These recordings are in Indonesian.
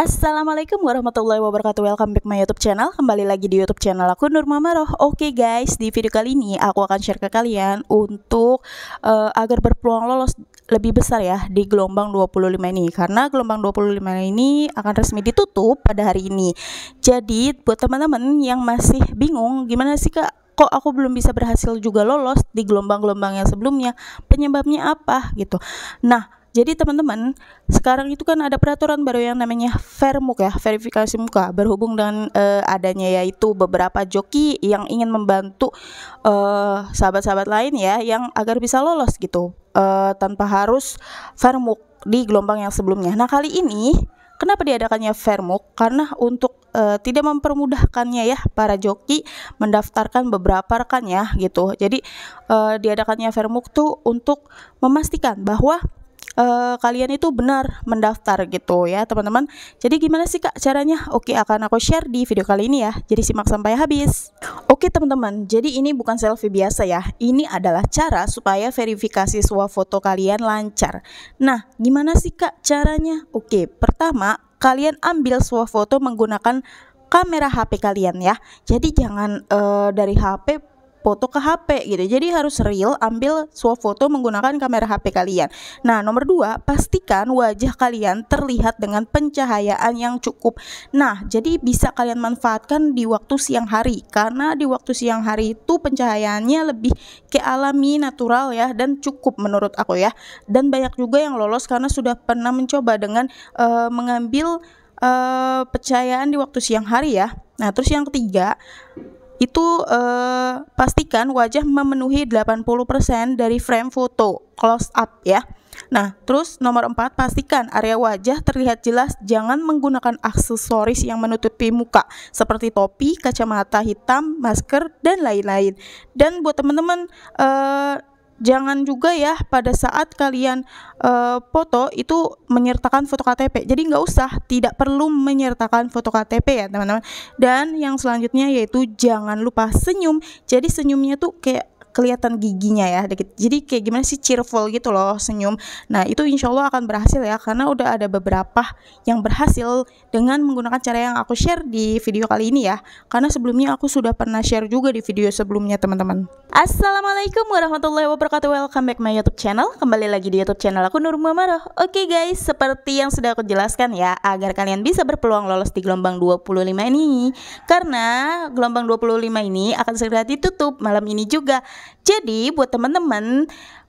Assalamualaikum warahmatullahi wabarakatuh Welcome back my youtube channel Kembali lagi di youtube channel aku Nur Mamaroh Oke okay guys di video kali ini aku akan share ke kalian Untuk uh, agar berpeluang lolos lebih besar ya Di gelombang 25 ini Karena gelombang 25 ini akan resmi ditutup pada hari ini Jadi buat teman-teman yang masih bingung Gimana sih kak kok aku belum bisa berhasil juga lolos di gelombang-gelombang yang sebelumnya penyebabnya apa gitu nah jadi teman-teman, sekarang itu kan ada peraturan baru yang namanya muka ya, verifikasi muka berhubung dengan uh, adanya yaitu beberapa joki yang ingin membantu uh, sahabat-sahabat lain ya yang agar bisa lolos gitu uh, tanpa harus muka di gelombang yang sebelumnya. Nah, kali ini Kenapa diadakannya muka? Karena untuk uh, tidak mempermudahkannya ya para joki mendaftarkan beberapa rekannya gitu. Jadi uh, diadakannya muka tuh untuk memastikan bahwa uh, kalian itu benar mendaftar gitu ya teman-teman. Jadi gimana sih kak caranya? Oke akan aku share di video kali ini ya. Jadi simak sampai habis. Oke teman-teman, jadi ini bukan selfie biasa ya. Ini adalah cara supaya verifikasi foto kalian lancar. Nah, gimana sih kak caranya? Oke, pertama kalian ambil foto menggunakan kamera HP kalian ya. Jadi jangan uh, dari HP foto ke HP gitu. Jadi harus real ambil foto menggunakan kamera HP kalian. Nah, nomor dua, pastikan wajah kalian terlihat dengan pencahayaan yang cukup. Nah, jadi bisa kalian manfaatkan di waktu siang hari karena di waktu siang hari itu pencahayaannya lebih ke alami, natural ya dan cukup menurut aku ya. Dan banyak juga yang lolos karena sudah pernah mencoba dengan uh, mengambil uh, pencahayaan di waktu siang hari ya. Nah, terus yang ketiga, itu eh, pastikan wajah memenuhi 80% dari frame foto close up ya. Nah, terus nomor 4 pastikan area wajah terlihat jelas, jangan menggunakan aksesoris yang menutupi muka seperti topi, kacamata hitam, masker dan lain-lain. Dan buat teman-teman eh, jangan juga ya pada saat kalian uh, foto itu menyertakan foto KTP. Jadi nggak usah, tidak perlu menyertakan foto KTP ya teman-teman. Dan yang selanjutnya yaitu jangan lupa senyum. Jadi senyumnya tuh kayak kelihatan giginya ya dikit. Jadi kayak gimana sih cheerful gitu loh, senyum. Nah, itu insya Allah akan berhasil ya karena udah ada beberapa yang berhasil dengan menggunakan cara yang aku share di video kali ini ya. Karena sebelumnya aku sudah pernah share juga di video sebelumnya teman-teman. Assalamualaikum warahmatullahi wabarakatuh. Welcome back my YouTube channel. Kembali lagi di YouTube channel aku Nur Muhammad. Oke guys, seperti yang sudah aku jelaskan ya, agar kalian bisa berpeluang lolos di gelombang 25 ini. Karena gelombang 25 ini akan segera ditutup malam ini juga. Jadi buat teman-teman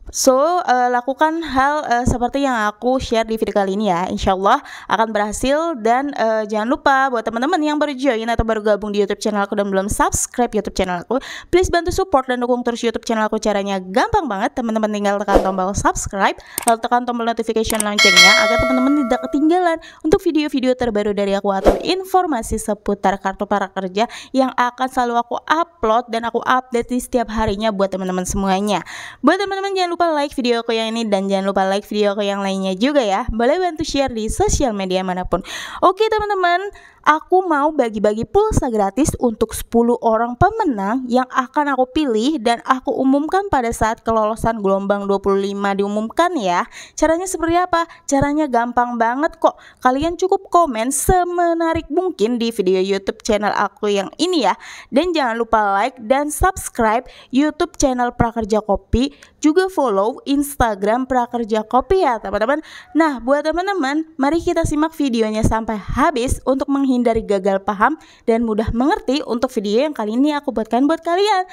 So, uh, lakukan hal uh, seperti yang aku share di video kali ini ya. insyaallah akan berhasil dan uh, jangan lupa buat teman-teman yang baru join atau baru gabung di YouTube channel aku dan belum subscribe YouTube channel aku, please bantu support dan dukung terus YouTube channel aku. Caranya gampang banget, teman-teman tinggal tekan tombol subscribe lalu tekan tombol notification loncengnya agar teman-teman tidak ketinggalan untuk video-video terbaru dari aku atau informasi seputar kartu para kerja yang akan selalu aku upload dan aku update di setiap harinya buat teman-teman semuanya. Buat teman-teman jangan lupa like video aku yang ini dan jangan lupa like video aku yang lainnya juga ya. Boleh bantu share di sosial media manapun. Oke teman-teman, aku mau bagi-bagi pulsa gratis untuk 10 orang pemenang yang akan aku pilih dan aku umumkan pada saat kelolosan gelombang 25 diumumkan ya. Caranya seperti apa? Caranya gampang banget kok. Kalian cukup komen semenarik mungkin di video YouTube channel aku yang ini ya. Dan jangan lupa like dan subscribe YouTube channel Prakerja Kopi. Juga follow follow Instagram Prakerja Kopi ya teman-teman. Nah buat teman-teman mari kita simak videonya sampai habis untuk menghindari gagal paham dan mudah mengerti untuk video yang kali ini aku buatkan buat kalian.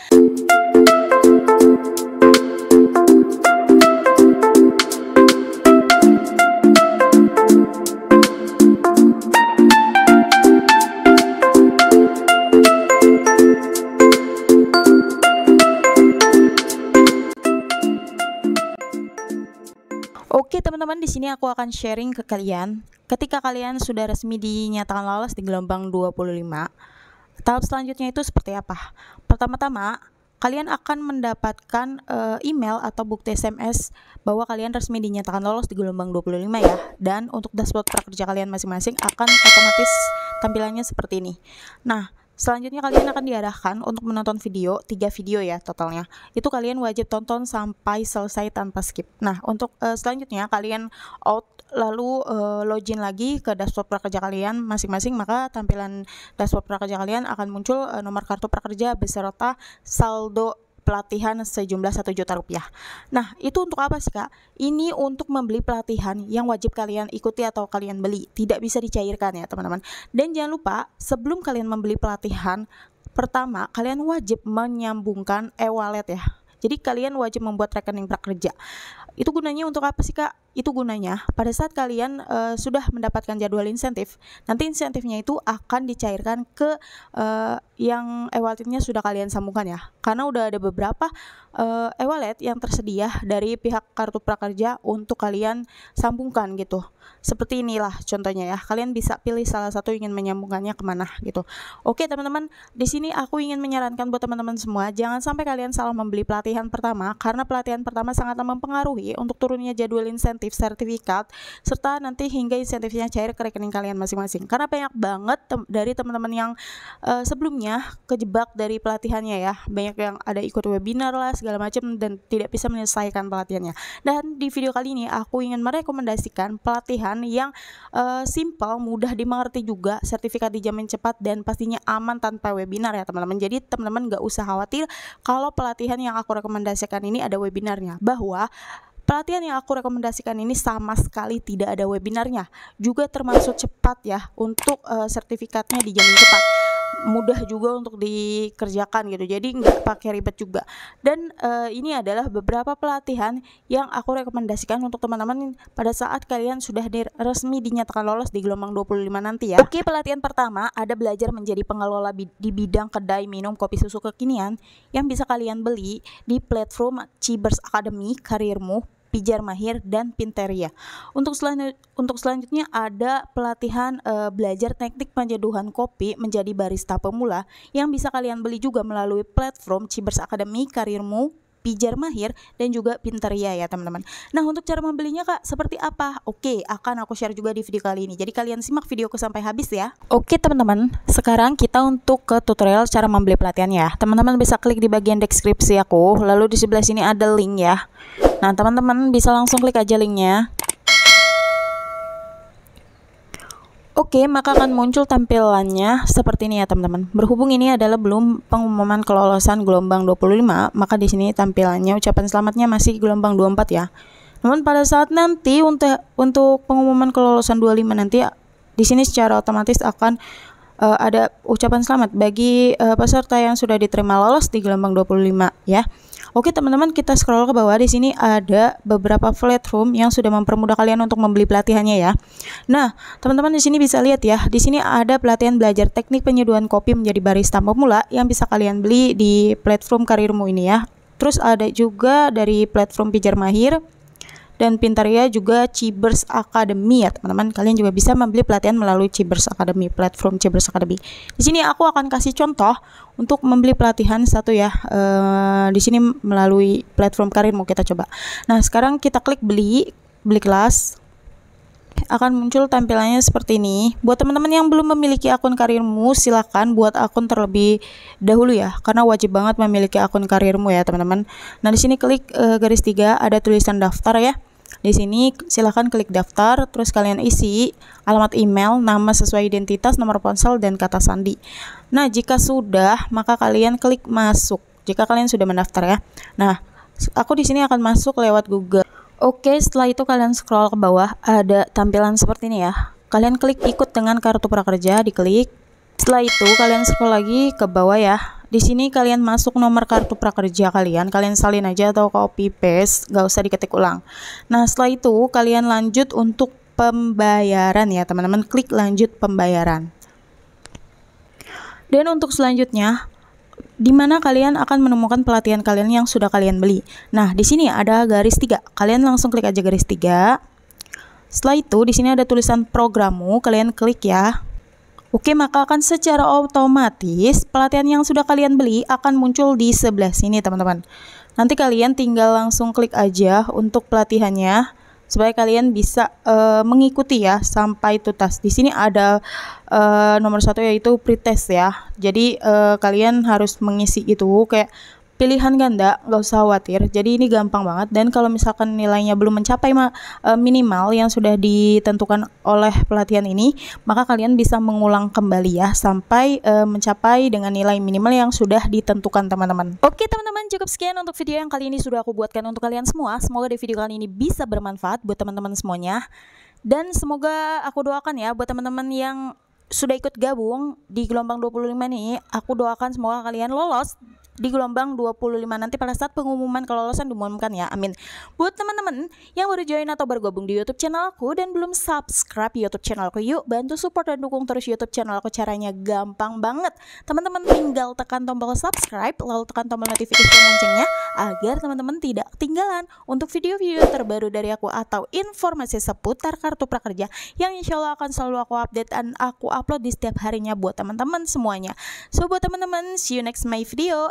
Oke teman-teman, di sini aku akan sharing ke kalian ketika kalian sudah resmi dinyatakan lolos di gelombang 25. Tahap selanjutnya itu seperti apa? Pertama-tama, kalian akan mendapatkan uh, email atau bukti SMS bahwa kalian resmi dinyatakan lolos di gelombang 25 ya. Dan untuk dashboard prakerja kalian masing-masing akan otomatis tampilannya seperti ini. Nah, Selanjutnya kalian akan diarahkan untuk menonton video, tiga video ya totalnya. Itu kalian wajib tonton sampai selesai tanpa skip. Nah, untuk uh, selanjutnya kalian out lalu uh, login lagi ke dashboard prakerja kalian masing-masing maka tampilan dashboard prakerja kalian akan muncul uh, nomor kartu prakerja beserta saldo pelatihan sejumlah satu juta rupiah. Nah, itu untuk apa sih kak? Ini untuk membeli pelatihan yang wajib kalian ikuti atau kalian beli. Tidak bisa dicairkan ya teman-teman. Dan jangan lupa, sebelum kalian membeli pelatihan, pertama kalian wajib menyambungkan e-wallet ya. Jadi kalian wajib membuat rekening prakerja. Itu gunanya untuk apa sih kak? Itu gunanya pada saat kalian e, sudah mendapatkan jadwal insentif, nanti insentifnya itu akan dicairkan ke e, yang ewaluasinya sudah kalian sambungkan ya. Karena udah ada beberapa uh, e-wallet yang tersedia dari pihak Kartu Prakerja untuk kalian sambungkan gitu. Seperti inilah contohnya ya. Kalian bisa pilih salah satu ingin menyambungkannya kemana gitu. Oke teman-teman, di sini aku ingin menyarankan buat teman-teman semua jangan sampai kalian salah membeli pelatihan pertama karena pelatihan pertama sangat mempengaruhi untuk turunnya jadwal insentif sertifikat serta nanti hingga insentifnya cair ke rekening kalian masing-masing. Karena banyak banget tem dari teman-teman yang uh, sebelumnya kejebak dari pelatihannya ya. Banyak yang ada ikut webinar lah segala segala macam dan tidak bisa menyelesaikan pelatihannya. Dan di video kali ini aku ingin merekomendasikan pelatihan yang uh, eh, simple, mudah dimengerti juga, sertifikat dijamin cepat dan pastinya aman tanpa webinar ya teman-teman. Jadi teman-teman nggak usah khawatir kalau pelatihan yang aku rekomendasikan ini ada webinarnya. Bahwa Pelatihan yang aku rekomendasikan ini sama sekali tidak ada webinarnya, juga termasuk cepat ya untuk uh, sertifikatnya dijamin cepat mudah juga untuk dikerjakan gitu jadi nggak pakai ribet juga dan uh, ini adalah beberapa pelatihan yang aku rekomendasikan untuk teman-teman pada saat kalian sudah di resmi dinyatakan lolos di gelombang 25 nanti ya oke pelatihan pertama ada belajar menjadi pengelola bi di bidang kedai minum kopi susu kekinian yang bisa kalian beli di platform Cibers Academy Karirmu Pijar Mahir dan Pinteria. Untuk selanju- untuk selanjutnya ada pelatihan e, belajar teknik penyeduhan kopi menjadi barista pemula yang bisa kalian beli juga melalui platform Cibers Academy Karirmu Pijar Mahir dan juga Pinteria ya teman-teman. Nah untuk cara membelinya kak seperti apa? Oke akan aku share juga di video kali ini. Jadi kalian simak videoku sampai habis ya. Oke teman-teman sekarang kita untuk ke tutorial cara membeli pelatihan ya. Teman-teman bisa klik di bagian deskripsi aku lalu di sebelah sini ada link ya. Nah teman-teman bisa langsung klik aja linknya. Oke, maka akan muncul tampilannya seperti ini ya teman-teman. Berhubung ini adalah belum pengumuman kelolosan gelombang 25, maka di sini tampilannya ucapan selamatnya masih gelombang 24 ya. Namun pada saat nanti untuk untuk pengumuman kelolosan 25 nanti di sini secara otomatis akan uh, ada ucapan selamat bagi uh, peserta yang sudah diterima lolos di gelombang 25 ya. Oke teman-teman kita scroll ke bawah di sini ada beberapa platform yang sudah mempermudah kalian untuk membeli pelatihannya ya. Nah teman-teman di sini bisa lihat ya di sini ada pelatihan belajar teknik penyeduhan kopi menjadi barista pemula yang bisa kalian beli di platform karirmu ini ya. Terus ada juga dari platform Pijar Mahir dan Pintaria juga Cibers Academy ya teman-teman. Kalian juga bisa membeli pelatihan melalui Cibers Academy, platform Cibers Academy. Di sini aku akan kasih contoh untuk membeli pelatihan satu ya. E, di sini melalui platform karir mau kita coba. Nah, sekarang kita klik beli, beli kelas akan muncul tampilannya seperti ini. Buat teman-teman yang belum memiliki akun karirmu, silahkan buat akun terlebih dahulu ya, karena wajib banget memiliki akun karirmu ya, teman-teman. Nah, di sini klik e, garis tiga ada tulisan daftar ya. Di sini silahkan klik daftar, terus kalian isi alamat email, nama sesuai identitas, nomor ponsel, dan kata sandi. Nah, jika sudah, maka kalian klik masuk. Jika kalian sudah mendaftar ya. Nah, aku di sini akan masuk lewat Google. Oke, setelah itu kalian scroll ke bawah, ada tampilan seperti ini ya. Kalian klik ikut dengan kartu prakerja, diklik. Setelah itu kalian scroll lagi ke bawah ya. Di sini kalian masuk nomor kartu prakerja kalian, kalian salin aja atau copy paste, gak usah diketik ulang. Nah, setelah itu kalian lanjut untuk pembayaran ya, teman-teman. Klik lanjut pembayaran. Dan untuk selanjutnya, di mana kalian akan menemukan pelatihan kalian yang sudah kalian beli. Nah, di sini ada garis tiga. Kalian langsung klik aja garis tiga. Setelah itu, di sini ada tulisan programmu, kalian klik ya. Oke, maka akan secara otomatis pelatihan yang sudah kalian beli akan muncul di sebelah sini, teman-teman. Nanti kalian tinggal langsung klik aja untuk pelatihannya supaya kalian bisa uh, mengikuti ya sampai tuntas. Di sini ada uh, nomor satu yaitu pretest ya. Jadi uh, kalian harus mengisi itu kayak pilihan ganda kan, gak usah khawatir jadi ini gampang banget dan kalau misalkan nilainya belum mencapai ma eh, minimal yang sudah ditentukan oleh pelatihan ini maka kalian bisa mengulang kembali ya sampai uh, mencapai dengan nilai minimal yang sudah ditentukan teman-teman oke teman-teman cukup sekian untuk video yang kali ini sudah aku buatkan untuk kalian semua semoga di video kali ini bisa bermanfaat buat teman-teman semuanya dan semoga aku doakan ya buat teman-teman yang sudah ikut gabung di gelombang 25 ini. aku doakan semoga kalian lolos di gelombang 25 nanti pada saat pengumuman kelolosan diumumkan ya. Amin. Buat teman-teman yang baru join atau bergabung di YouTube channel aku dan belum subscribe YouTube channel aku, yuk bantu support dan dukung terus YouTube channel aku. Caranya gampang banget. Teman-teman tinggal tekan tombol subscribe lalu tekan tombol notifikasi loncengnya agar teman-teman tidak ketinggalan untuk video-video terbaru dari aku atau informasi seputar kartu prakerja yang insya Allah akan selalu aku update dan aku upload di setiap harinya buat teman-teman semuanya. So buat teman-teman, see you next my video.